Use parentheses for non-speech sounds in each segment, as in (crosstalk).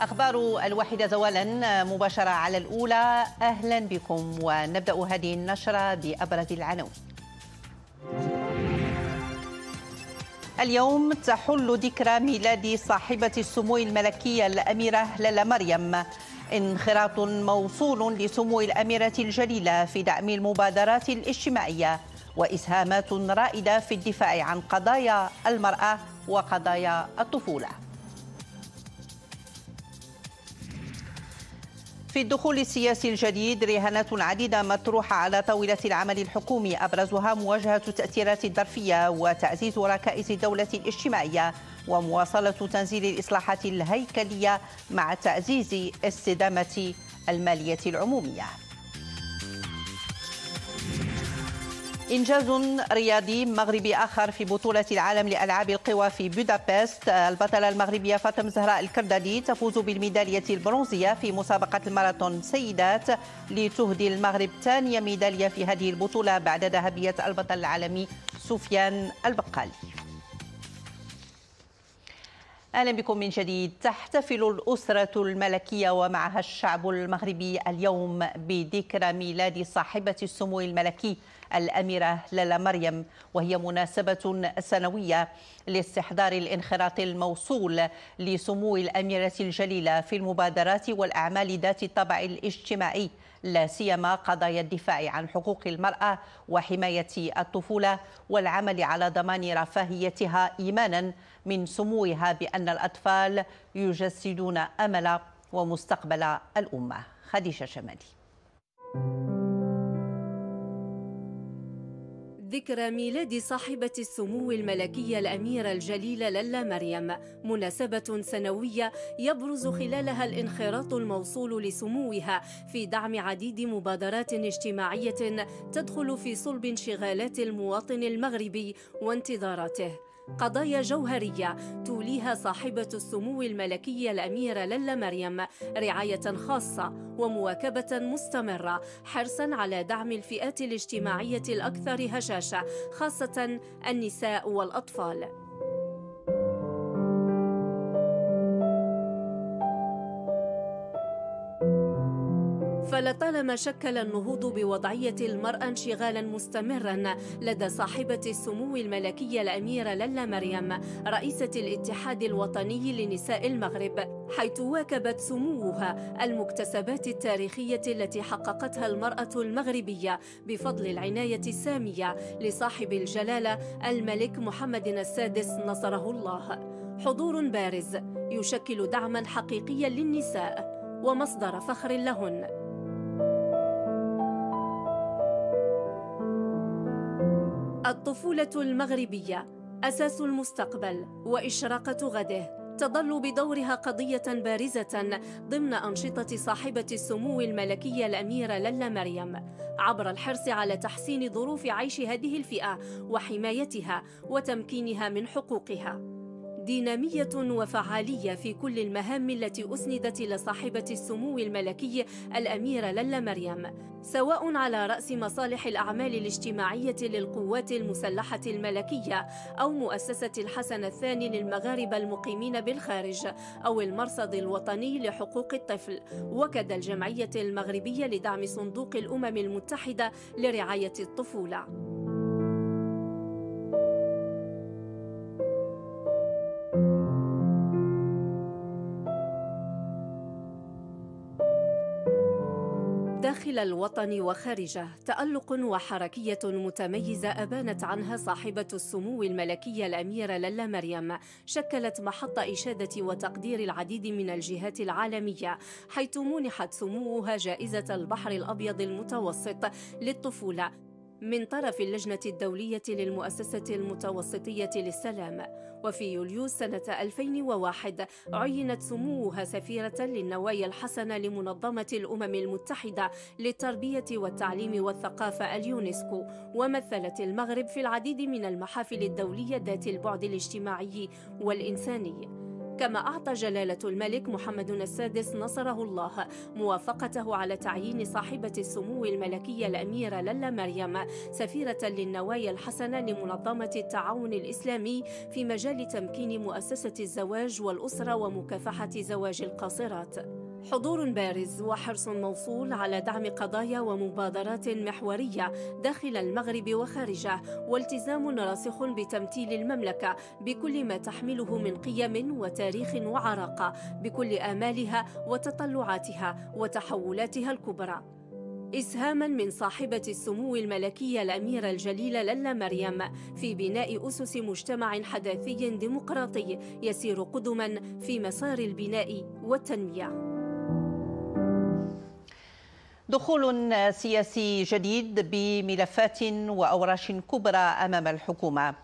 أخبار الواحدة زوالا مباشرة على الأولى أهلا بكم ونبدأ هذه النشرة بأبرز العناوين اليوم تحل ذكرى ميلاد صاحبة السمو الملكية الأميرة لالا مريم انخراط موصول لسمو الأميرة الجليلة في دعم المبادرات الاجتماعية وإسهامات رائدة في الدفاع عن قضايا المرأة وقضايا الطفولة في الدخول السياسي الجديد رهانات عديدة مطروحة على طاولة العمل الحكومي أبرزها مواجهة التأثيرات الظرفية وتعزيز ركائز الدولة الاجتماعية ومواصلة تنزيل الإصلاحات الهيكلية مع تعزيز استدامة المالية العمومية إنجاز رياضي مغربي آخر في بطولة العالم لألعاب القوى في بودابست البطلة المغربية فاطمة زهراء الكردادي تفوز بالميدالية البرونزية في مسابقة الماراثون سيدات لتهدي المغرب ثانية ميدالية في هذه البطولة بعد ذهبية البطل العالمي سفيان البقالي اهلا بكم من جديد تحتفل الاسره الملكيه ومعها الشعب المغربي اليوم بذكرى ميلاد صاحبه السمو الملكي الاميره لالا مريم وهي مناسبه سنويه لاستحضار الانخراط الموصول لسمو الاميره الجليله في المبادرات والاعمال ذات الطبع الاجتماعي لا سيما قضايا الدفاع عن حقوق المرأة وحماية الطفولة والعمل على ضمان رفاهيتها إيمانا من سموها بأن الأطفال يجسدون أمل ومستقبل الأمة خديجة شمالي ذكرى ميلاد صاحبة السمو الملكية الأميرة الجليلة للا مريم مناسبة سنوية يبرز خلالها الانخراط الموصول لسموها في دعم عديد مبادرات اجتماعية تدخل في صلب انشغالات المواطن المغربي وانتظاراته قضايا جوهرية توليها صاحبة السمو الملكي الأميرة للا مريم رعاية خاصة ومواكبة مستمرة حرصا على دعم الفئات الاجتماعية الأكثر هشاشة خاصة النساء والأطفال فلطالما شكل النهوض بوضعية المرأة انشغالا مستمرا لدى صاحبة السمو الملكية الأميرة للا مريم رئيسة الاتحاد الوطني لنساء المغرب حيث واكبت سموها المكتسبات التاريخية التي حققتها المرأة المغربية بفضل العناية السامية لصاحب الجلالة الملك محمد السادس نصره الله حضور بارز يشكل دعما حقيقيا للنساء ومصدر فخر لهن الطفولة المغربية أساس المستقبل وإشراقة غده تظل بدورها قضية بارزة ضمن أنشطة صاحبة السمو الملكية الأميرة للا مريم عبر الحرص على تحسين ظروف عيش هذه الفئة وحمايتها وتمكينها من حقوقها دينامية وفعالية في كل المهام التي أسندت إلى صاحبة السمو الملكي الأميرة للا مريم سواء على رأس مصالح الأعمال الاجتماعية للقوات المسلحة الملكية أو مؤسسة الحسن الثاني للمغاربة المقيمين بالخارج أو المرصد الوطني لحقوق الطفل وكذا الجمعية المغربية لدعم صندوق الأمم المتحدة لرعاية الطفولة داخل الوطن وخارجه تألق وحركية متميزة أبانت عنها صاحبة السمو الملكية الأميرة للا مريم شكلت محط إشادة وتقدير العديد من الجهات العالمية حيث منحت سموها جائزة البحر الأبيض المتوسط للطفولة من طرف اللجنة الدولية للمؤسسة المتوسطية للسلام وفي يوليو سنة 2001 عينت سموها سفيرة للنوايا الحسنة لمنظمة الأمم المتحدة للتربية والتعليم والثقافة اليونسكو ومثلت المغرب في العديد من المحافل الدولية ذات البعد الاجتماعي والإنساني كما أعطى جلالة الملك محمد السادس نصره الله موافقته على تعيين صاحبة السمو الملكية الأميرة للا مريم سفيرة للنوايا الحسنة لمنظمة التعاون الإسلامي في مجال تمكين مؤسسة الزواج والأسرة ومكافحة زواج القاصرات حضور بارز وحرص موصول على دعم قضايا ومبادرات محورية داخل المغرب وخارجه والتزام راسخ بتمثيل المملكة بكل ما تحمله من قيم وتاريخ وعراقة بكل آمالها وتطلعاتها وتحولاتها الكبرى إسهاما من صاحبة السمو الملكية الأميرة الجليلة للا مريم في بناء أسس مجتمع حداثي ديمقراطي يسير قدما في مسار البناء والتنمية دخول سياسي جديد بملفات وأوراش كبرى أمام الحكومة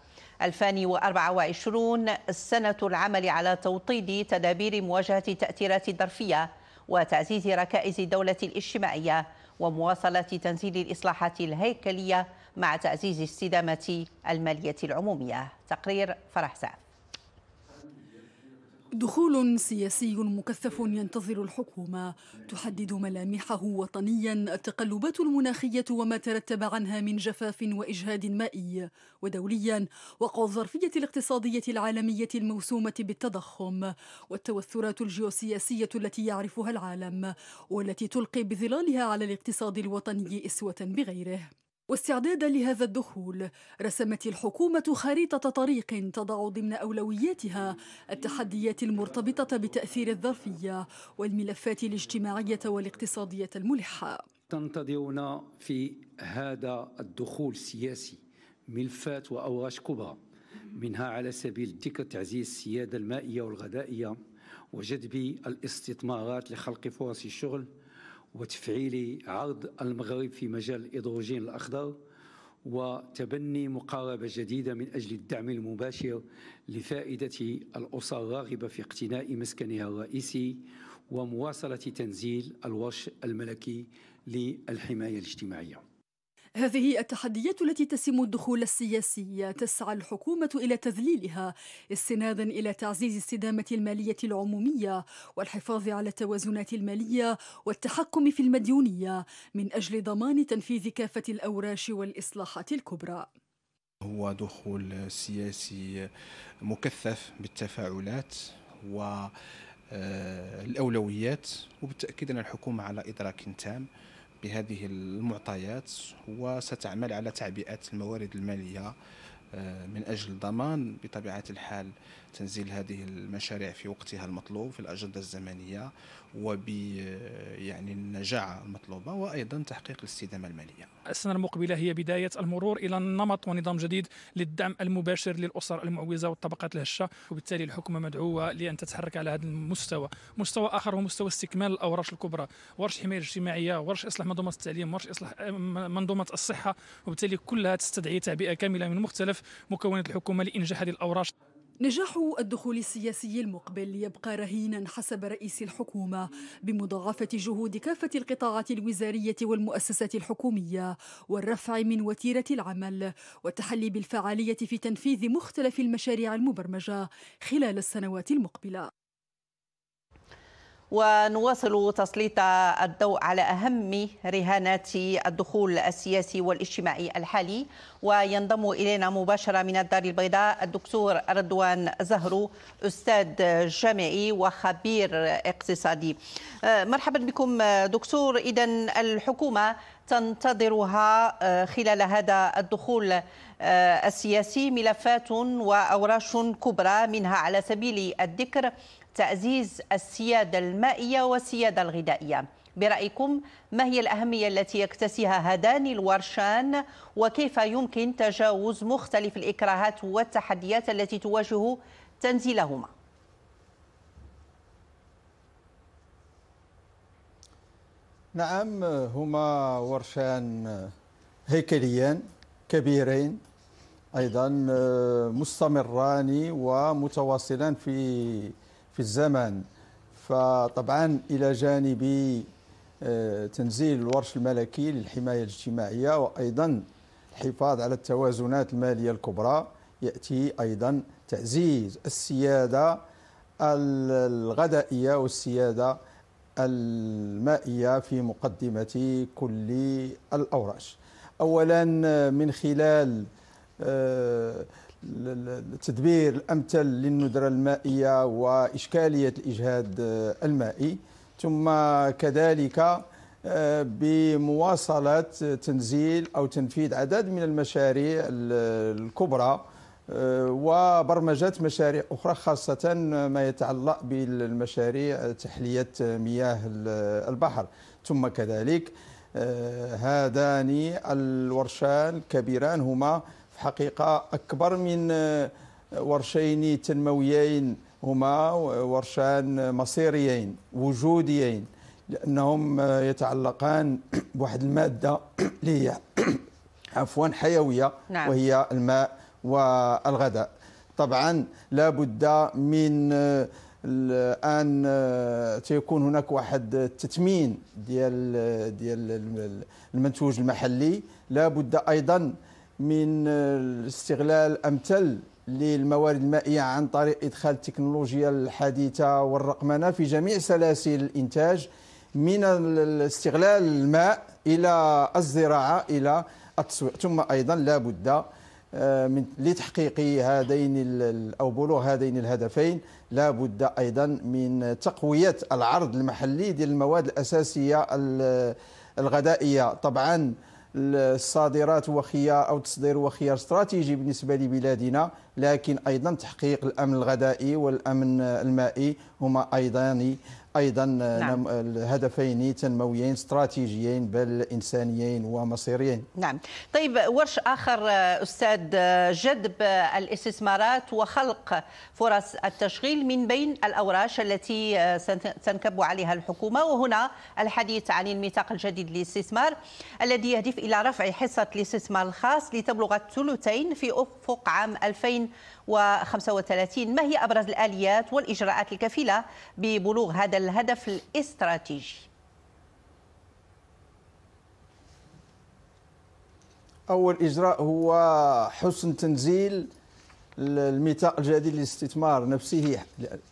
2024 سنة العمل على توطيد تدابير مواجهة التأثيرات الظرفية وتعزيز ركائز الدولة الاجتماعية ومواصلة تنزيل الإصلاحات الهيكلية مع تعزيز استدامة المالية العمومية تقرير فرح سعد دخول سياسي مكثف ينتظر الحكومة تحدد ملامحه وطنيا التقلبات المناخية وما ترتب عنها من جفاف وإجهاد مائي ودوليا وقع الظرفية الاقتصادية العالمية الموسومة بالتضخم والتوترات الجيوسياسية التي يعرفها العالم والتي تلقي بظلالها على الاقتصاد الوطني إسوة بغيره واستعدادا لهذا الدخول رسمت الحكومة خريطة طريق تضع ضمن أولوياتها التحديات المرتبطة بتأثير الظرفية والملفات الاجتماعية والاقتصادية الملحة تنتظرنا في هذا الدخول السياسي ملفات وأوراش كبرى منها على سبيل الذكر تعزيز السيادة المائية والغذائية وجذب الاستثمارات لخلق فرص الشغل وتفعيل عرض المغرب في مجال الإيدروجين الأخضر وتبني مقاربة جديدة من أجل الدعم المباشر لفائدة الأسر الراغبة في اقتناء مسكنها الرئيسي ومواصلة تنزيل الورش الملكي للحماية الاجتماعية هذه التحديات التي تسم الدخول السياسي تسعى الحكومة إلى تذليلها استنادا إلى تعزيز استدامة المالية العمومية والحفاظ على التوازنات المالية والتحكم في المديونية من أجل ضمان تنفيذ كافة الأوراش والإصلاحات الكبرى هو دخول سياسي مكثف بالتفاعلات و آه، الأولويات وبالتأكيد أن الحكومة على إدراك تام بهذه المعطيات وستعمل على تعبئة الموارد المالية آه، من أجل ضمان بطبيعة الحال تنزيل هذه المشاريع في وقتها المطلوب في الأجندة الزمنية وب يعني النجاعة المطلوبة وأيضا تحقيق الاستدامة المالية السنة المقبلة هي بداية المرور إلى نمط ونظام جديد للدعم المباشر للأسر المعوزة والطبقات الهشة وبالتالي الحكومة مدعوة لأن تتحرك على هذا المستوى مستوى آخر هو مستوى استكمال الأوراش الكبرى ورش الحماية الاجتماعية ورش إصلاح منظومة التعليم ورش إصلاح آه، منظومة الصحة وبالتالي كلها تستدعي تعبئة كاملة من مختلف مكونات الحكومة لإنجاح هذه الأوراش نجاح الدخول السياسي المقبل يبقى رهينا حسب رئيس الحكومة بمضاعفة جهود كافة القطاعات الوزارية والمؤسسات الحكومية والرفع من وتيرة العمل والتحلي بالفعالية في تنفيذ مختلف المشاريع المبرمجة خلال السنوات المقبلة ونواصل تسليط الضوء على أهم رهانات الدخول السياسي والاجتماعي الحالي وينضم إلينا مباشرة من الدار البيضاء الدكتور رضوان زهرو أستاذ جامعي وخبير اقتصادي آه، مرحبا بكم دكتور إذا الحكومة تنتظرها آه، خلال هذا الدخول آه، السياسي ملفات وأوراش كبرى منها على سبيل الذكر تعزيز السيادة المائية والسيادة الغذائية برأيكم ما هي الأهمية التي يكتسيها هذان الورشان وكيف يمكن تجاوز مختلف الإكراهات والتحديات التي تواجه تنزيلهما؟ نعم هما ورشان هيكليان كبيرين ايضا مستمران ومتواصلان في في الزمن فطبعا إلى جانب آه، تنزيل الورش الملكي للحماية الاجتماعية وأيضا الحفاظ على التوازنات المالية الكبرى يأتي أيضا تعزيز السيادة الغذائية والسيادة المائية في مقدمة كل الأوراش أولا من خلال آه، التدبير الامثل للندره المائيه واشكاليه الاجهاد المائي ثم كذلك آه، بمواصله تنزيل او تنفيذ عدد من المشاريع الكبرى آه، وبرمجه مشاريع اخرى خاصه ما يتعلق بالمشاريع تحليه مياه البحر ثم كذلك آه، هذان الورشان الكبيران هما حقيقه اكبر من آه، ورشين تنمويين هما ورشان مصيريين وجوديين لانهم آه، يتعلقان (clears throat) بواحد الماده (clears throat) اللي هي (clears throat) عفوا حيويه نعم. وهي الماء والغذاء طبعا لا بد من آه، الان تيكون هناك واحد التثمين ديال ديال المنتوج المحلي لا بد ايضا من آه، الاستغلال امثل للموارد المائيه عن طريق ادخال التكنولوجيا الحديثه والرقمنه في جميع سلاسل الانتاج من استغلال الماء الى الزراعه الى التسويق ثم ايضا لا بد آه، من لتحقيق هذين او بلوغ هذين الهدفين لا بد ايضا من تقويه العرض المحلي ديال المواد الاساسيه الغذائيه طبعا الصادرات وخيار او التصدير هو خيار استراتيجي بالنسبه لبلادنا لكن ايضا تحقيق الامن الغذائي والامن المائي هما ايضا ايضا آه، نعم. آه، هدفين تنمويين استراتيجيين بل انسانيين ومصيريين. نعم، طيب ورش اخر آه، استاذ جذب الاستثمارات وخلق فرص التشغيل من بين الاوراش التي تنكب عليها الحكومه وهنا الحديث عن الميثاق الجديد للاستثمار الذي يهدف الى رفع حصه الاستثمار الخاص لتبلغ الثلثين في افق عام 2035 ما هي ابرز الاليات والاجراءات الكفيله ببلوغ هذا الهدف الاستراتيجي اول اجراء هو حسن تنزيل الميثاق الجديد للاستثمار نفسه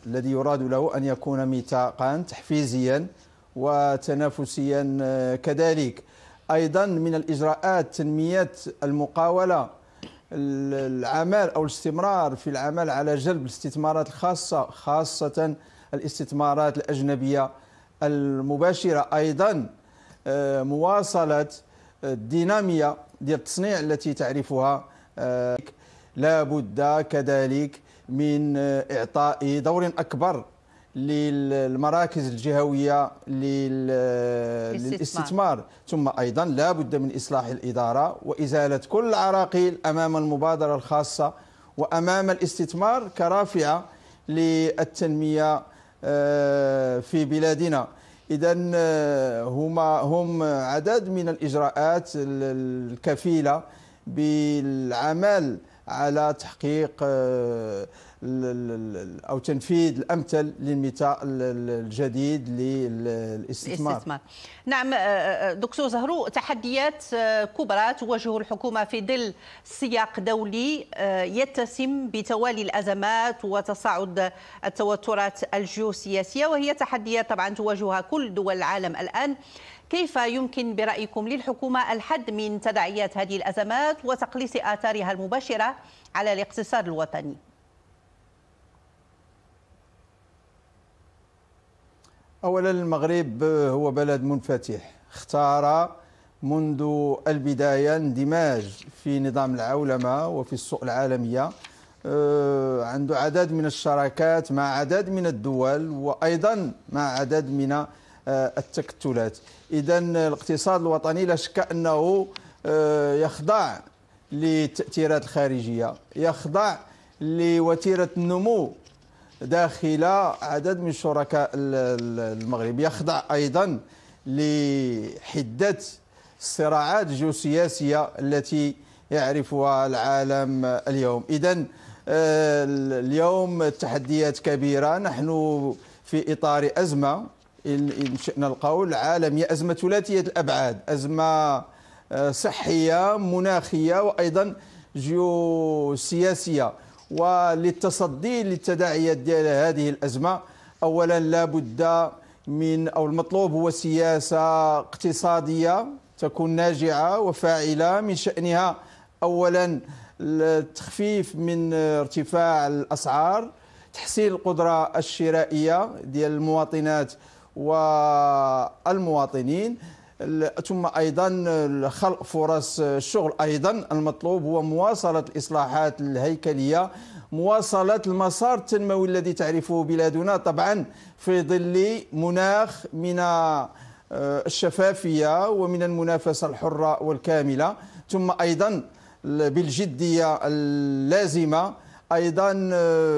الذي يراد له ان يكون ميثاقا تحفيزيا وتنافسيا آه، كذلك ايضا من الاجراءات تنميه المقاوله العمل او الاستمرار في العمل على جلب الاستثمارات الخاصه خاصه الاستثمارات الأجنبية المباشرة أيضا آه، مواصلة آه، الدينامية ديال التصنيع التي تعرفها آه، لا بد كذلك من إعطاء دور أكبر للمراكز الجهوية للاستثمار ثم أيضا لا بد من إصلاح الإدارة وإزالة كل العراقيل أمام المبادرة الخاصة وأمام الاستثمار كرافعة للتنمية آه، في بلادنا اذا آه، هما هم عدد من الاجراءات الكفيله بالعمل على تحقيق آه، او تنفيذ الامثل للمثال الجديد للاستثمار نعم آه، آه، دكتور زهرو تحديات كبرى تواجه الحكومه في ظل سياق دولي يتسم بتوالي الازمات وتصاعد التوترات الجيوسياسيه وهي تحديات طبعا تواجهها كل دول العالم الان كيف يمكن برأيكم للحكومة الحد من تداعيات هذه الأزمات وتقليص آثارها المباشرة على الاقتصاد الوطني أولا المغرب هو بلد منفتح اختار منذ البداية اندماج في نظام العولمة وفي السوق العالمية آه، عنده عدد من الشراكات مع عدد من الدول وأيضا مع عدد من آه، التكتلات اذا الاقتصاد الوطني لا شك انه آه، يخضع للتاثيرات الخارجيه يخضع لوتيره النمو داخل عدد من الشركاء المغرب يخضع ايضا لحده الصراعات الجيوسياسيه التي يعرفها العالم اليوم اذا آه، اليوم التحديات كبيره نحن في اطار ازمه إن شئنا القول عالمية أزمة ثلاثية الأبعاد أزمة آه، صحية مناخية وأيضا جيوسياسية وللتصدي للتداعيات ديال هذه الأزمة أولا لا بد من أو المطلوب هو سياسة اقتصادية تكون ناجعة وفاعلة من شأنها أولا التخفيف من ارتفاع الأسعار تحسين القدرة الشرائية ديال المواطنات والمواطنين ثم ايضا خلق فرص الشغل ايضا المطلوب هو مواصله الاصلاحات الهيكليه مواصله المسار التنموي الذي تعرفه بلادنا طبعا في ظل مناخ من الشفافيه ومن المنافسه الحره والكامله ثم ايضا بالجديه اللازمه ايضا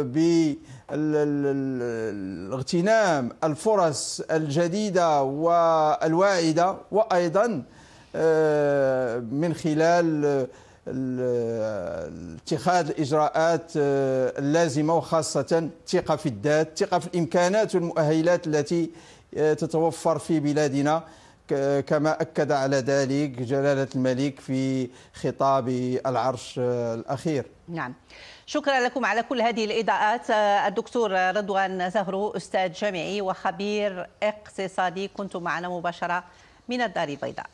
ب الاغتنام الفرص الجديدة والواعدة وأيضا آه، من خلال اتخاذ الإجراءات آه، اللازمة وخاصة ثقة في الذات ثقة في الإمكانات والمؤهلات التي آه، تتوفر في بلادنا كما أكد على ذلك جلالة الملك في خطاب العرش الأخير نعم شكرا لكم على كل هذه الإضاءات آه، الدكتور رضوان زهرو أستاذ جامعي وخبير اقتصادي كنتم معنا مباشرة من الدار البيضاء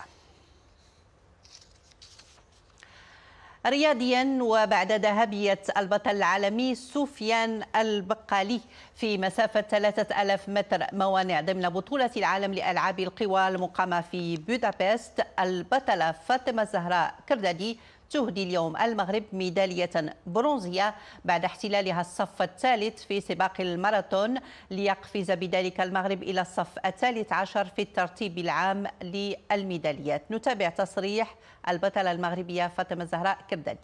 رياضيا وبعد ذهبية البطل العالمي سفيان البقالي في مسافة 3000 متر موانع ضمن بطولة العالم لألعاب القوى المقامة في بودابست البطلة فاطمة الزهراء كردادي تهدي اليوم المغرب ميدالية برونزية بعد احتلالها الصف الثالث في سباق الماراثون ليقفز بذلك المغرب إلى الصف الثالث عشر في الترتيب العام للميداليات نتابع تصريح البطلة المغربية فاطمة الزهراء كبدادي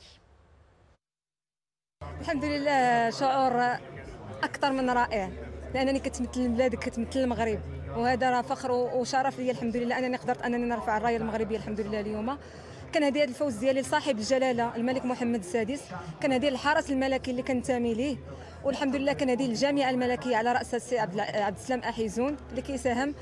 الحمد لله شعور أكثر من رائع لأنني كتمثل بلادك كتمثل المغرب وهذا راه فخر وشرف لي الحمد لله أنني قدرت أنني نرفع الراية المغربية الحمد لله اليوم كان هذه الفوز ديالي لصاحب الجلاله الملك محمد السادس كان هذه الحرس الملكي اللي كنتمي ليه والحمد لله كندير الجامعه الملكيه على راس السي عبد السلام احيزون اللي كيساهم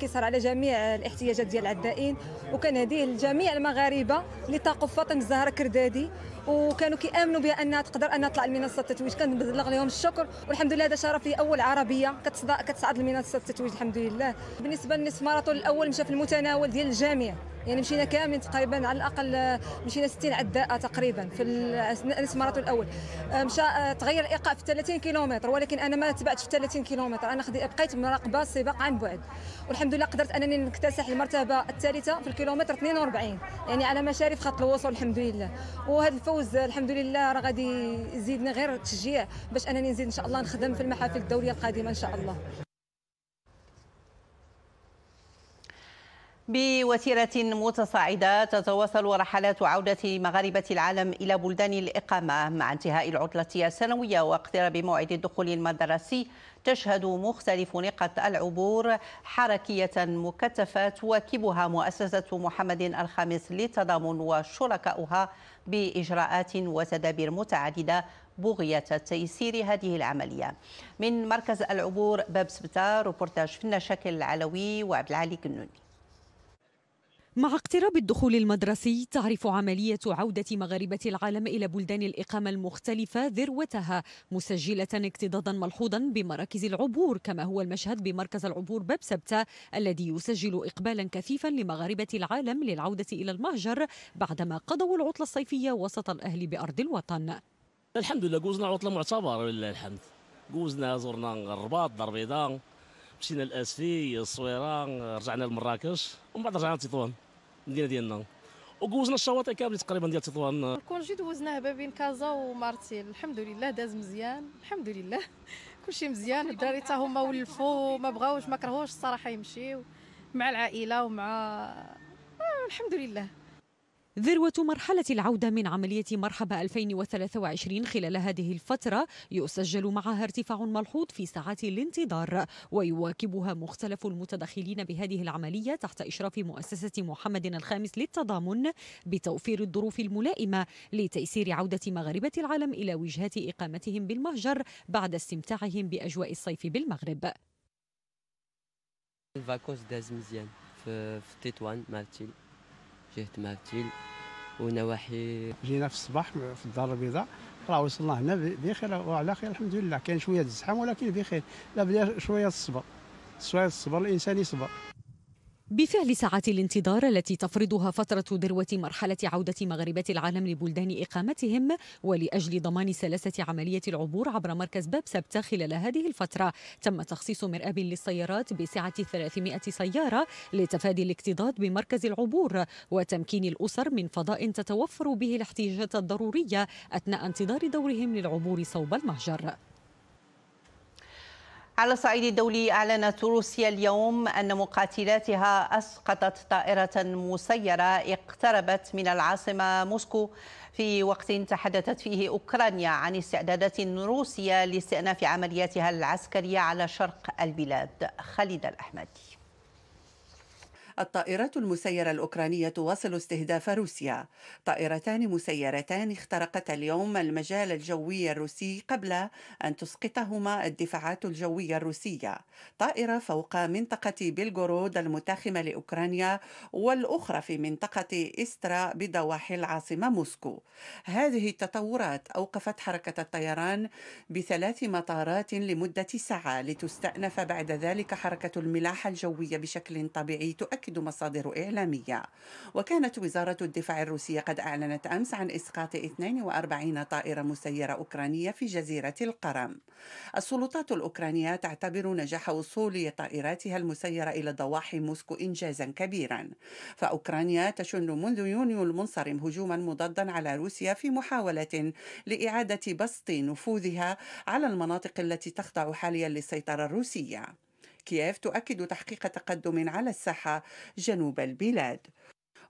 كيسهر على جميع الاحتياجات ديال العدائين وكندير لجميع المغاربه اللي طاقوا فاطمه الزهراء كردادي وكانوا كيامنوا بانها تقدر انها تطلع لمنصه التتويج كنبلغ لهم الشكر والحمد لله هذا شرف لي اول عربيه كتصعد لمنصه التتويج الحمد لله بالنسبه للنصف ماراثون الاول مشى في المتناول ديال الجامع يعني مشينا كاملين تقريبا على الاقل مشينا 60 عداءه تقريبا في نصف الاول آه، مشى آه، تغير الايقاع في 30 30 كيلومتر ولكن انا ما تبعتش 30 كيلومتر انا بقيت مراقبه السباق عن بعد والحمد لله قدرت انني نكتسح المرتبه الثالثه في الكيلومتر 42 يعني على مشارف خط الوصول الحمد لله وهذا الفوز الحمد لله راه غادي يزيدني غير تشجيع باش انني نزيد ان شاء الله نخدم في المحافل الدوليه القادمه ان شاء الله بوتيرة متصاعدة تتواصل رحلات عودة مغاربة العالم إلى بلدان الإقامة مع انتهاء العطلة السنوية واقتراب موعد الدخول المدرسي تشهد مختلف نقط العبور حركية مكثفة تواكبها مؤسسة محمد الخامس للتضامن وشركاؤها بإجراءات وتدابير متعددة بغية تيسير هذه العملية من مركز العبور باب سبتة روبورتاج فينا شكل العلوي وعبد العالي كنوني مع اقتراب الدخول المدرسي تعرف عملية عودة مغاربة العالم إلى بلدان الإقامة المختلفة ذروتها مسجلة اكتضاضا ملحوظا بمراكز العبور كما هو المشهد بمركز العبور باب سبتة الذي يسجل إقبالا كثيفا لمغاربة العالم للعودة إلى المهجر بعدما قضوا العطلة الصيفية وسط الأهل بأرض الوطن الحمد لله قوزنا عطلة معتبرة لله الحمد قوزنا زرنا الرباط دار البيضاء مشينا الاسفي الصويره رجعنا لمراكش ومن بعد رجعنا لتطوان المدينه ديالنا وجوزنا الشواطئ كاملة تقريبا ديال تطوان الكونجي دوزناه ما بين كازا ومارتيل الحمد لله داز مزيان الحمد لله (laughs) كلشي مزيان الدراري حتى هما ولفوا ما بغاوش ما كرهوش الصراحه يمشيو مع العائله ومع آه، الحمد لله ذروة مرحلة العودة من عملية مرحبا 2023 خلال هذه الفترة يسجل معها ارتفاع ملحوظ في ساعات الانتظار ويواكبها مختلف المتدخلين بهذه العملية تحت إشراف مؤسسة محمد الخامس للتضامن بتوفير الظروف الملائمة لتيسير عودة مغاربة العالم إلى وجهات إقامتهم بالمهجر بعد استمتاعهم بأجواء الصيف بالمغرب الفاكوس داز مزيان في, تطوان فيه تماثيل ونواحي جينا في الصباح في الدار البيضاء راه وصلنا هنا بخير وعلى خير الحمد لله كاين شويه الزحام ولكن بخير لا بلا شويه الصبر شويه الصبر الانسان يصبر بفعل ساعات الانتظار التي تفرضها فترة ذروة مرحلة عودة مغربات العالم لبلدان إقامتهم ولأجل ضمان سلاسة عملية العبور عبر مركز باب سبتة خلال هذه الفترة تم تخصيص مرآب للسيارات بسعة 300 سيارة لتفادي الاكتظاظ بمركز العبور وتمكين الأسر من فضاء تتوفر به الاحتياجات الضرورية أثناء انتظار دورهم للعبور صوب المهجر على الصعيد الدولي أعلنت روسيا اليوم أن مقاتلاتها أسقطت طائرة مسيرة اقتربت من العاصمة موسكو في وقت تحدثت فيه أوكرانيا عن استعدادات روسيا لاستئناف عملياتها العسكرية على شرق البلاد خالد الأحمدي الطائرات المسيرة الأوكرانية تواصل استهداف روسيا طائرتان مسيرتان اخترقتا اليوم المجال الجوي الروسي قبل أن تسقطهما الدفاعات الجوية الروسية طائرة فوق منطقة بيلغورود المتاخمة لأوكرانيا والأخرى في منطقة إسترا بضواحي العاصمة موسكو هذه التطورات أوقفت حركة الطيران بثلاث مطارات لمدة ساعة لتستأنف بعد ذلك حركة الملاحة الجوية بشكل طبيعي تؤكد تؤكد مصادر إعلامية وكانت وزارة الدفاع الروسية قد أعلنت أمس عن إسقاط 42 طائرة مسيرة أوكرانية في جزيرة القرم السلطات الأوكرانية تعتبر نجاح وصول طائراتها المسيرة إلى ضواحي موسكو إنجازا كبيرا فأوكرانيا تشن منذ يونيو المنصرم هجوما مضادا على روسيا في محاولة لإعادة بسط نفوذها على المناطق التي تخضع حاليا للسيطرة الروسية كييف تؤكد تحقيق تقدم على الساحة جنوب البلاد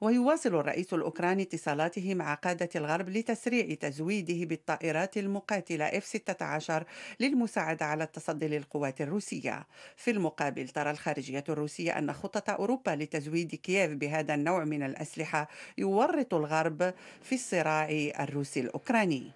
ويواصل الرئيس الأوكراني اتصالاته مع قادة الغرب لتسريع تزويده بالطائرات المقاتلة F-16 للمساعدة على التصدي للقوات الروسية في المقابل ترى الخارجية الروسية أن خطة أوروبا لتزويد كييف بهذا النوع من الأسلحة يورط الغرب في الصراع الروسي الأوكراني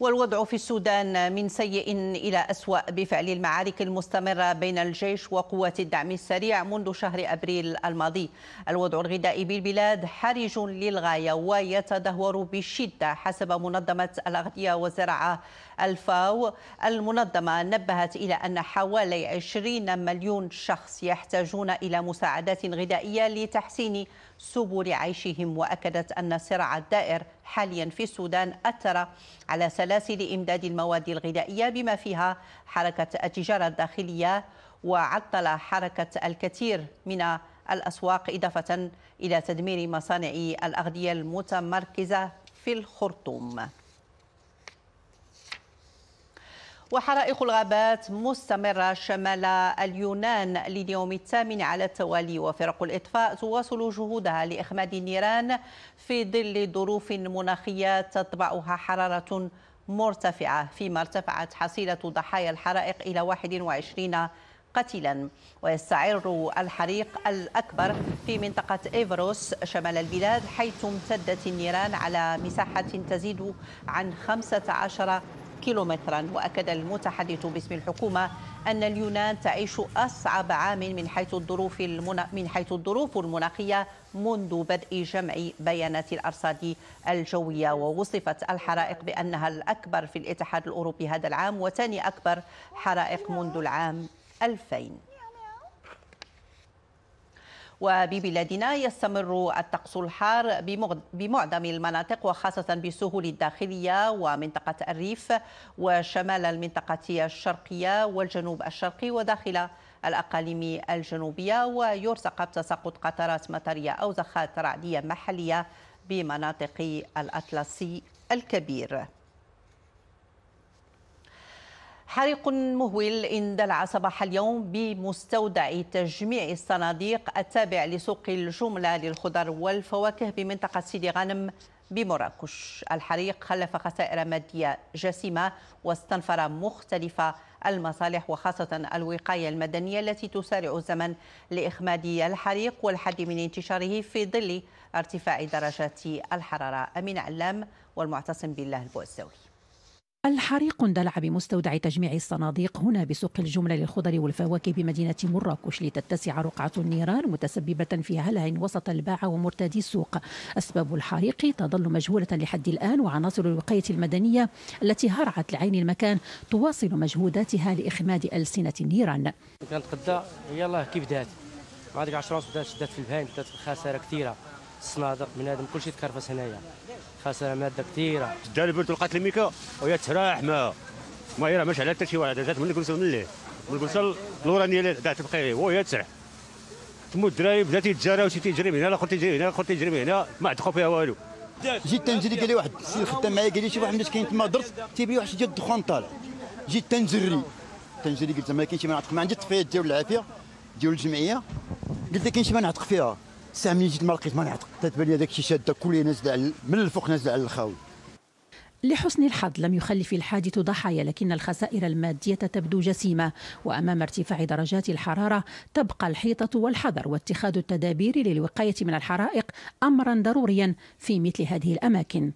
والوضع في السودان من سيء إلى أسوأ بفعل المعارك المستمرة بين الجيش وقوات الدعم السريع منذ شهر أبريل الماضي الوضع الغذائي بالبلاد حرج للغاية ويتدهور بشدة حسب منظمة الأغذية والزراعة الفاو المنظمة نبهت إلى أن حوالي 20 مليون شخص يحتاجون إلى مساعدات غذائية لتحسين سبل عيشهم وأكدت أن الصراع الدائر حاليا في السودان أثر على سلاسل إمداد المواد الغذائية بما فيها حركة التجارة الداخلية وعطل حركة الكثير من الأسواق إضافة إلى تدمير مصانع الأغذية المتمركزة في الخرطوم وحرائق الغابات مستمرة شمال اليونان لليوم الثامن على التوالي وفرق الإطفاء تواصل جهودها لإخماد النيران في ظل ظروف مناخية تطبعها حرارة مرتفعة فيما ارتفعت حصيلة ضحايا الحرائق إلى 21 قتيلا ويستعر الحريق الأكبر في منطقة إيفروس شمال البلاد حيث امتدت النيران على مساحة تزيد عن 15 كيلومترا وأكد المتحدث باسم الحكومة أن اليونان تعيش أصعب عام من حيث الظروف المنا... من حيث الظروف المناخية منذ بدء جمع بيانات الأرصاد الجوية ووصفت الحرائق بأنها الأكبر في الاتحاد الأوروبي هذا العام وثاني أكبر حرائق منذ العام 2000 وببلادنا يستمر الطقس الحار بمعظم المناطق وخاصة بسهول الداخلية ومنطقة الريف وشمال المنطقة الشرقية والجنوب الشرقي وداخل الأقاليم الجنوبية ويرزق بتساقط قطرات مطرية أو زخات رعدية محلية بمناطق الأطلسي الكبير حريق مهول اندلع صباح اليوم بمستودع تجميع الصناديق التابع لسوق الجملة للخضر والفواكه بمنطقة سيدي غانم بمراكش الحريق خلف خسائر مادية جسيمة واستنفر مختلف المصالح وخاصة الوقاية المدنية التي تسارع الزمن لإخماد الحريق والحد من انتشاره في ظل ارتفاع درجات الحرارة أمين علام والمعتصم بالله البوسوي الحريق اندلع بمستودع تجميع الصناديق هنا بسوق الجملة للخضر والفواكه بمدينة مراكش لتتسع رقعة النيران متسببة في هلع وسط الباعة ومرتادي السوق أسباب الحريق تظل مجهولة لحد الآن وعناصر الوقاية المدنية التي هرعت لعين المكان تواصل مجهوداتها لإخماد ألسنة النيران كانت قدا يلا كيف بدات بعد 10 بدات شدات في البهايم بدات الخسارة كثيرة الصنادق بنادم كلشي تكرفس هنايا خساره ماده كثيره جدا البنت لقات الميكا وهي تراح ما ما هي راه ماشي على حتى شي واحد جات من الكلسه من ليه من الكلسه اللورانيه اللي دات هو وهي تسرح تموت الدراري بدا تيتجرى وشي تيجري من هنا الاخر تيجري هنا الاخر تيجري هنا ما عتقوا فيها والو جيت تنجري قال لي واحد السيد خدام معايا قال لي شي واحد مناش كاين تما درت تيبيع واحد ديال الدخان طالع جيت تنجري تنجري قلت ما كاينش ما نعتق ما عندي الطفيات ديال العافيه ديال الجمعيه قلت كاين شي ما نعتق فيها ساعه ملي جيت ما لقيت ما نعتق تتبان لي هذاك الشيء شاده كلها نازله من الفوق نازله على الخاوي لحسن الحظ لم يخلف الحادث ضحايا لكن الخسائر المادية تبدو جسيمة وأمام ارتفاع درجات الحرارة تبقى الحيطة والحذر واتخاذ التدابير للوقاية من الحرائق أمرا ضروريا في مثل هذه الأماكن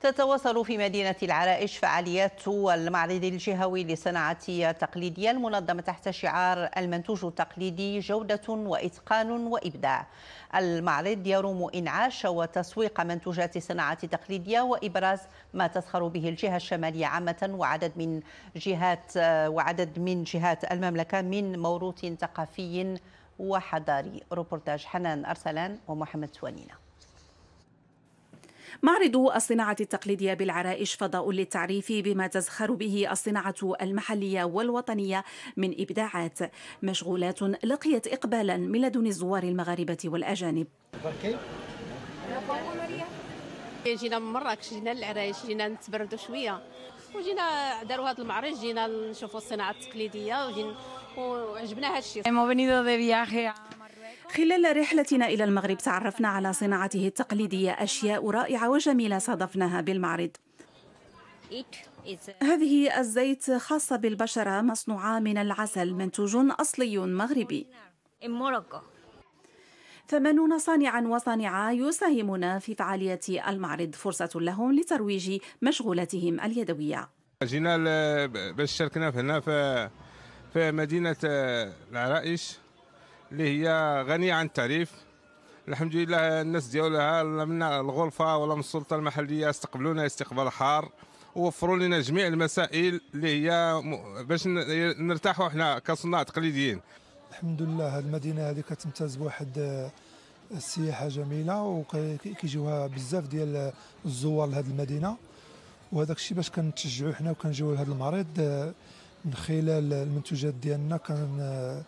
تتواصل في مدينة العرائش فعاليات المعرض الجهوي للصناعة التقليدية المنظمة تحت شعار المنتوج التقليدي جودة وإتقان وإبداع المعرض يروم إنعاش وتسويق منتوجات الصناعة التقليدية وإبراز ما تسخر به الجهة الشمالية عامة وعدد من جهات وعدد من جهات المملكة من موروث ثقافي وحضاري روبورتاج حنان أرسلان ومحمد سوانينا معرض الصناعة التقليدية بالعرائش فضاء للتعريف بما تزخر به الصناعة المحلية والوطنية من إبداعات مشغولات لقيت إقبالا من لدن الزوار المغاربة والأجانب جينا من مراكش جينا للعرايش جينا نتبردوا شويه وجينا داروا هذا المعرض جينا نشوفوا الصناعه التقليديه وجينا وعجبنا هذا الشيء خلال رحلتنا إلى المغرب تعرفنا على صناعته التقليدية أشياء رائعة وجميلة صادفناها بالمعرض هذه الزيت خاصة بالبشرة مصنوعة من العسل منتوج أصلي مغربي ثمانون صانعا وصانعة يساهمون في فعالية المعرض فرصة لهم لترويج مشغولتهم اليدوية جينا باش شاركنا هنا في في مدينة العرائش اللي هي غنية عن التعريف الحمد لله الناس ديالها لا من الغرفة ولا من السلطة المحلية استقبلونا استقبال حار ووفروا لنا جميع المسائل اللي هي باش نرتاحوا احنا كصناع تقليديين الحمد لله المدينة هذه كتمتاز بواحد السياحه آه، جميله وكيجيوها بزاف ديال الزوار لهذه المدينه وهذاك الشيء باش كنتشجعوا حنا وكنجيو لهذا المريض آه، من خلال المنتوجات ديالنا كان آه،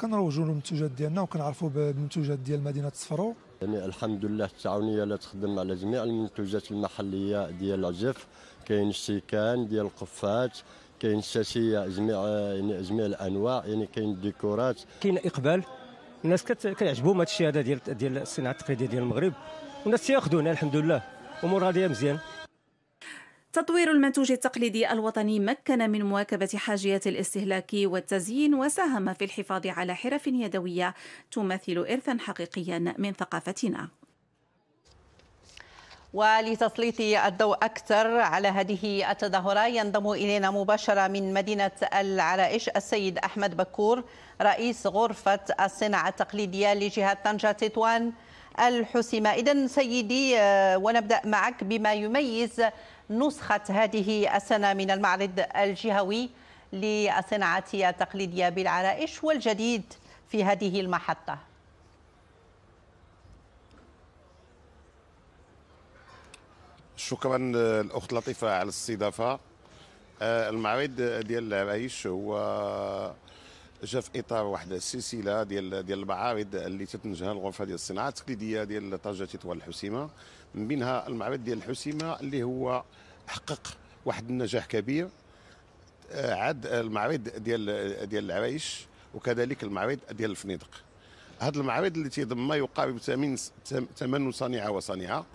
كنروجوا للمنتوجات ديالنا وكنعرفوا بالمنتوجات ديال مدينه صفرو يعني الحمد لله التعاونيه لا تخدم على جميع المنتوجات المحليه ديال العجف كاين الشيكان ديال القفات كاين الشاشيه جميع يعني جميع الانواع يعني كاين الديكورات كاين اقبال الناس كيعجبهم هذا الشيء هذا ديال ديال الصناعه التقليديه ديال المغرب والناس تياخذونا الحمد لله امور غاديه مزيان تطوير المنتوج التقليدي الوطني مكن من مواكبة حاجيات الاستهلاك والتزيين وساهم في الحفاظ على حرف يدوية تمثل إرثا حقيقيا من ثقافتنا ولتسليط الضوء أكثر على هذه التظاهرة ينضم إلينا مباشرة من مدينة العرائش السيد أحمد بكور رئيس غرفة الصناعة التقليدية لجهة طنجة تطوان الحسيمة إذا سيدي آه، ونبدأ معك بما يميز نسخة هذه السنة من المعرض الجهوي للصناعة التقليدية بالعرائش والجديد في هذه المحطة شكرا آه، الأخت لطيفة على الاستضافة آه، المعرض ديال العرائش هو جا في اطار واحد السلسله ديال ديال المعارض اللي تتنجها الغرفه ديال الصناعه التقليديه ديال طاجه تطوان الحسيمه من بينها المعرض ديال الحسيمه اللي هو حقق واحد النجاح كبير آه، عاد المعرض ديال ديال العرايش وكذلك المعرض ديال الفنيدق هذا المعرض اللي تيضم ما يقارب 8 صانعه وصانعه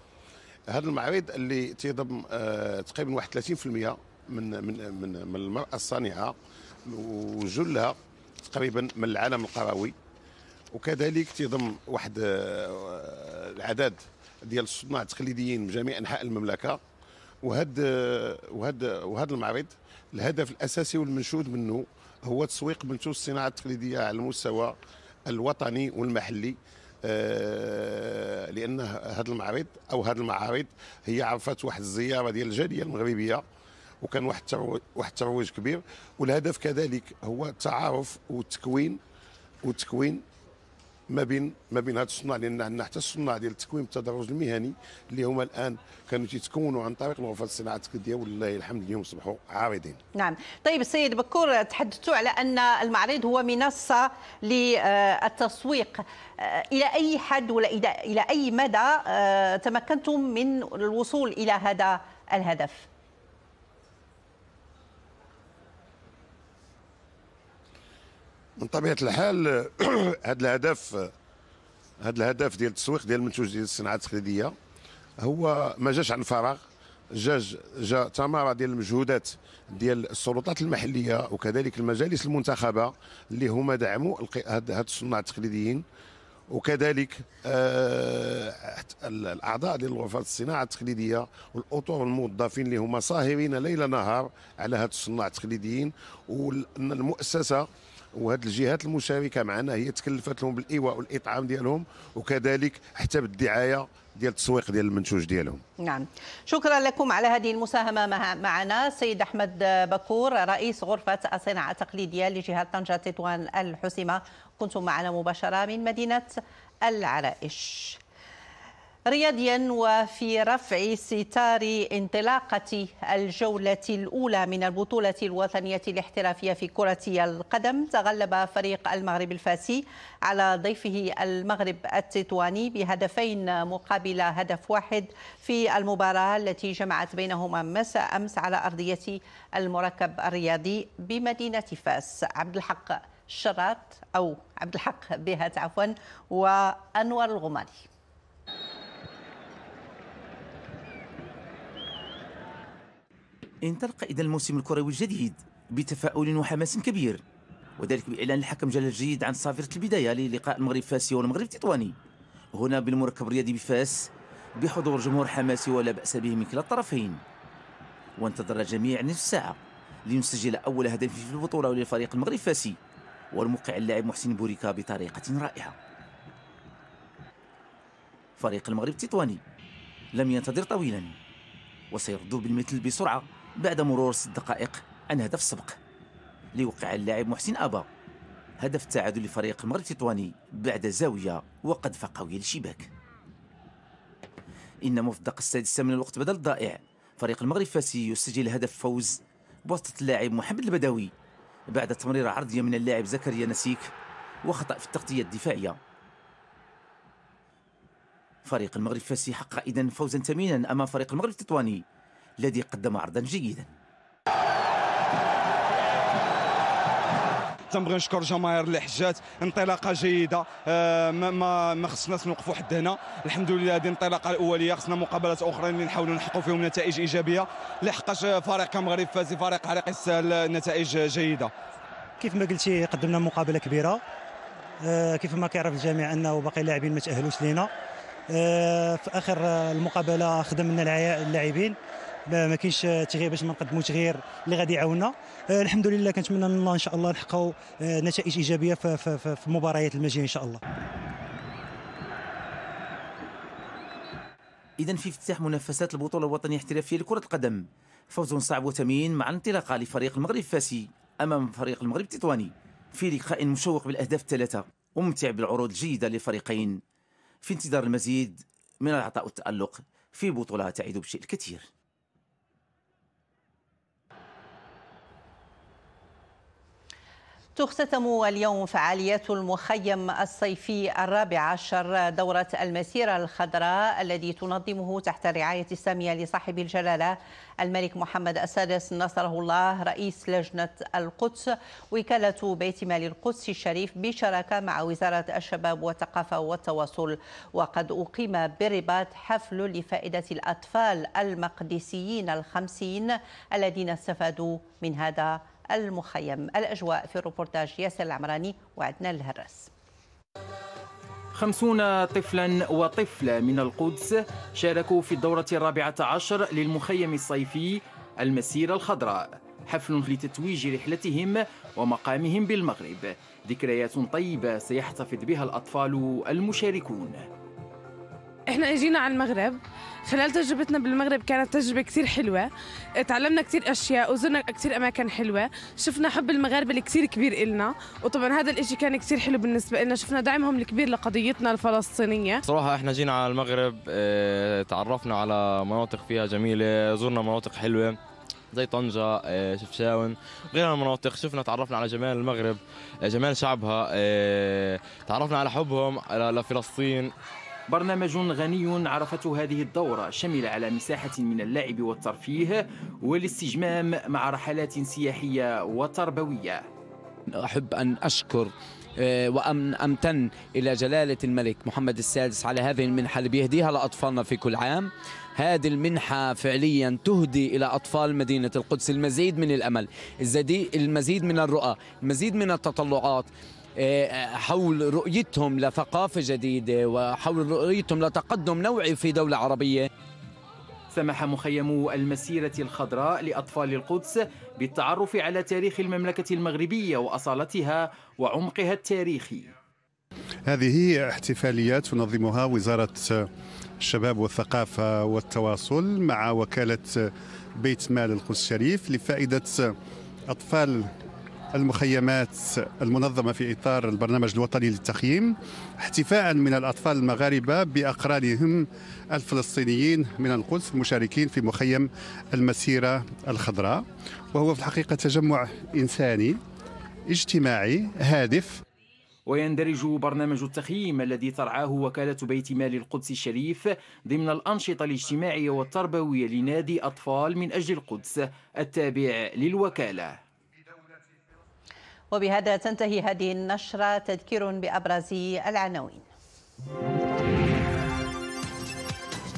هذا المعرض اللي تيضم آه، تقريبا واحد 30% من من, من المراه الصانعه وجلها تقريبا من العالم القروي وكذلك تضم واحد آه، العدد ديال الصناع التقليديين من جميع انحاء المملكه وهاد آه، وهاد آه، وهاد المعرض الهدف الاساسي والمنشود منه هو تسويق منتوج الصناعه التقليديه على المستوى الوطني والمحلي لان هذا المعرض او هذه المعارض هي عرفت واحد الزياره ديال الجاليه المغربيه وكان واحد واحد الترويج كبير والهدف كذلك هو التعارف والتكوين والتكوين ما بين ما بين هاد الصناع لان عندنا حتى الصناع ديال التكوين التدرج المهني اللي هما الان كانوا تيتكونوا عن طريق غرفه الصناعه التقديه والله الحمد اليوم اصبحوا عارضين. نعم، طيب السيد بكور تحدثتوا على ان المعرض هو منصه للتسويق آه، الى اي حد ولا الى اي مدى آه، تمكنتم من الوصول الى هذا الهدف؟ من طبيعه الحال (clears throat) هذا الهدف هذا الهدف ديال التسويق ديال المنتوج ديال الصناعه التقليديه هو ما جاش عن فراغ جا جا ثمره ديال المجهودات ديال السلطات المحليه وكذلك المجالس المنتخبه اللي هما دعموا هاد الصناع التقليديين وكذلك آه الاعضاء ديال غرفات الصناعه التقليديه والاطر الموظفين اللي هما صاهرين ليل نهار على هاد الصناع التقليديين والمؤسسه وهذه الجهات المشاركه معنا هي تكلفت لهم بالايواء والاطعام ديالهم وكذلك حتى بالدعايه ديال التسويق ديال المنتوج ديالهم نعم شكرا لكم على هذه المساهمه معنا السيد احمد بكور رئيس غرفه الصناعه التقليديه لجهه طنجه تطوان الحسيمه كنتم معنا مباشره من مدينه العرائش رياديا وفي رفع ستار انطلاقة الجولة الأولى من البطولة الوطنية الاحترافية في كرة القدم تغلب فريق المغرب الفاسي على ضيفه المغرب التطواني بهدفين مقابل هدف واحد في المباراة التي جمعت بينهما مساء أمس على أرضية المركب الرياضي بمدينة فاس عبد الحق الشراط أو عبد الحق بهات عفوا وأنور الغمالي انطلق إذا الموسم الكروي الجديد بتفاؤل وحماس كبير وذلك بإعلان الحكم جلال الجيد عن صافرة البداية للقاء المغرب فاسي والمغرب تطواني هنا بالمركب الرياضي بفاس بحضور جمهور حماسي ولا بأس به من كلا الطرفين وانتظر الجميع نصف ساعة لنسجل أول هدف في البطولة للفريق المغرب فاسي والموقع اللاعب محسن بوريكا بطريقة رائعة فريق المغرب تطواني لم ينتظر طويلا وسيردو بالمثل بسرعة بعد مرور ست دقائق عن هدف سبق ليوقع اللاعب محسن أبا هدف التعادل لفريق المغرب التطواني بعد زاوية وقذفة قوية للشباك إنما في الدقة السادسة من الوقت بدل الضائع فريق المغرب الفاسي يسجل هدف فوز بواسطة اللاعب محمد البدوي بعد تمريرة عرضية من اللاعب زكريا نسيك وخطأ في التغطية الدفاعية فريق المغرب الفاسي حقق إذا فوزا ثمينا أمام فريق المغرب التطواني الذي قدم عرضا جيدا تنبغي نشكر جماهير الحجات انطلاقه جيده آه، ما ما خصناش نوقفوا حد هنا الحمد لله هذه الانطلاقه الاوليه خصنا مقابلات اخرى اللي نحاولوا نحققوا فيهم نتائج ايجابيه لحقاش فريق كمغرب فاز فريق عريق السهل نتائج جيده كيف ما قلتي قدمنا مقابله كبيره آه، كيف ما كيعرف الجميع انه باقي اللاعبين ما تاهلوش لينا آه، في اخر المقابله خدمنا اللاعبين ما كاينش تغيير باش ما نقدموا تغيير اللي غادي يعاوننا آه، الحمد لله كنتمنى من الله ان شاء الله نحققوا آه، نتائج ايجابيه في, في, في, في المباريات ان شاء الله اذا في افتتاح منافسات البطوله الوطنيه الاحترافيه لكره القدم فوز صعب وثمين مع الانطلاقه لفريق المغرب فاسي امام فريق المغرب التطواني في لقاء مشوق بالاهداف الثلاثه وممتع بالعروض الجيده للفريقين في انتظار المزيد من العطاء والتالق في بطوله تعيد بشيء الكثير تختتم اليوم فعاليات المخيم الصيفي الرابع عشر دورة المسيرة الخضراء الذي تنظمه تحت الرعاية السامية لصاحب الجلالة الملك محمد السادس نصره الله رئيس لجنة القدس وكالة بيت مال القدس الشريف بشراكة مع وزارة الشباب والثقافة والتواصل وقد أقيم برباط حفل لفائدة الأطفال المقدسيين الخمسين الذين استفادوا من هذا المخيم الأجواء في الروبورتاج ياسر العمراني وعدنا الهرس خمسون طفلا وطفلة من القدس شاركوا في الدورة الرابعة عشر للمخيم الصيفي المسيرة الخضراء حفل لتتويج رحلتهم ومقامهم بالمغرب ذكريات طيبة سيحتفظ بها الأطفال المشاركون احنا اجينا على المغرب خلال تجربتنا بالمغرب كانت تجربة كثير حلوة تعلمنا كثير أشياء وزرنا كثير أماكن حلوة شفنا حب المغاربة الكثير كبير إلنا وطبعا هذا الإشي كان كثير حلو بالنسبة لنا شفنا دعمهم الكبير لقضيتنا الفلسطينية صراحة إحنا جينا على المغرب آه، تعرفنا على مناطق فيها جميلة زرنا مناطق حلوة زي طنجة آه، شفشاون غير من المناطق شفنا تعرفنا على جمال المغرب آه، جمال شعبها تعرفنا على حبهم لفلسطين برنامج غني عرفته هذه الدورة شمل على مساحة من اللعب والترفيه والاستجمام مع رحلات سياحية وتربوية أحب أن أشكر آه، وأن أمتن إلى جلالة الملك محمد السادس على هذه المنحة اللي بيهديها لأطفالنا في كل عام هذه المنحة فعليا تهدي إلى أطفال مدينة القدس المزيد من الأمل المزيد من الرؤى المزيد من التطلعات آه، حول رؤيتهم لثقافة جديدة وحول رؤيتهم لتقدم نوعي في دولة عربية سمح مخيم المسيرة الخضراء لأطفال القدس بالتعرف على تاريخ المملكة المغربية وأصالتها وعمقها التاريخي هذه احتفاليات تنظمها وزارة الشباب والثقافة والتواصل مع وكالة بيت مال القدس الشريف لفائدة أطفال المخيمات المنظمة في إطار البرنامج الوطني للتخييم احتفاء من الأطفال المغاربة بأقرانهم الفلسطينيين من القدس المشاركين في مخيم المسيرة الخضراء وهو في الحقيقة تجمع إنساني اجتماعي هادف ويندرج برنامج التخييم الذي ترعاه وكالة بيت مال القدس الشريف ضمن الأنشطة الاجتماعية والتربوية لنادي أطفال من أجل القدس التابع للوكالة وبهذا تنتهي هذه النشرة تذكير بأبرز العناوين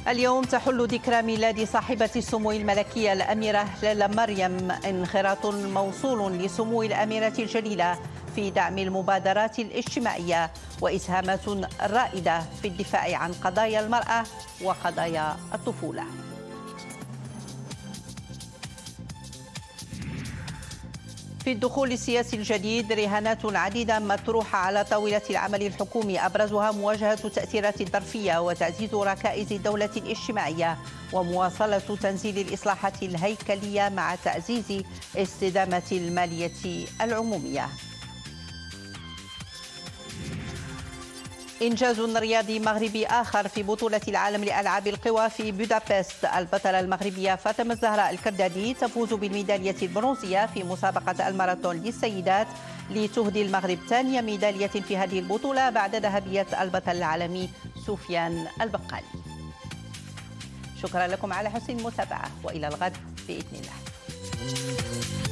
اليوم تحل ذكرى ميلاد صاحبة سمو الملكية الأميرة لالا مريم انخراط موصول لسمو الأميرة الجليلة في دعم المبادرات الاجتماعية وإسهامات رائدة في الدفاع عن قضايا المرأة وقضايا الطفولة في الدخول السياسي الجديد رهانات عديدة مطروحة على طاولة العمل الحكومي أبرزها مواجهة التأثيرات الظرفية وتعزيز ركائز الدولة الاجتماعية ومواصلة تنزيل الإصلاحات الهيكلية مع تعزيز استدامة المالية العمومية إنجاز رياضي مغربي آخر في بطولة العالم لألعاب القوى في بودابست البطلة المغربية فاطمة الزهراء الكردادي تفوز بالميدالية البرونزية في مسابقة الماراثون للسيدات لتهدي المغرب ثانية ميدالية في هذه البطولة بعد ذهبية البطل العالمي سفيان البقالي شكرا لكم على حسن المتابعة وإلى الغد بإذن الله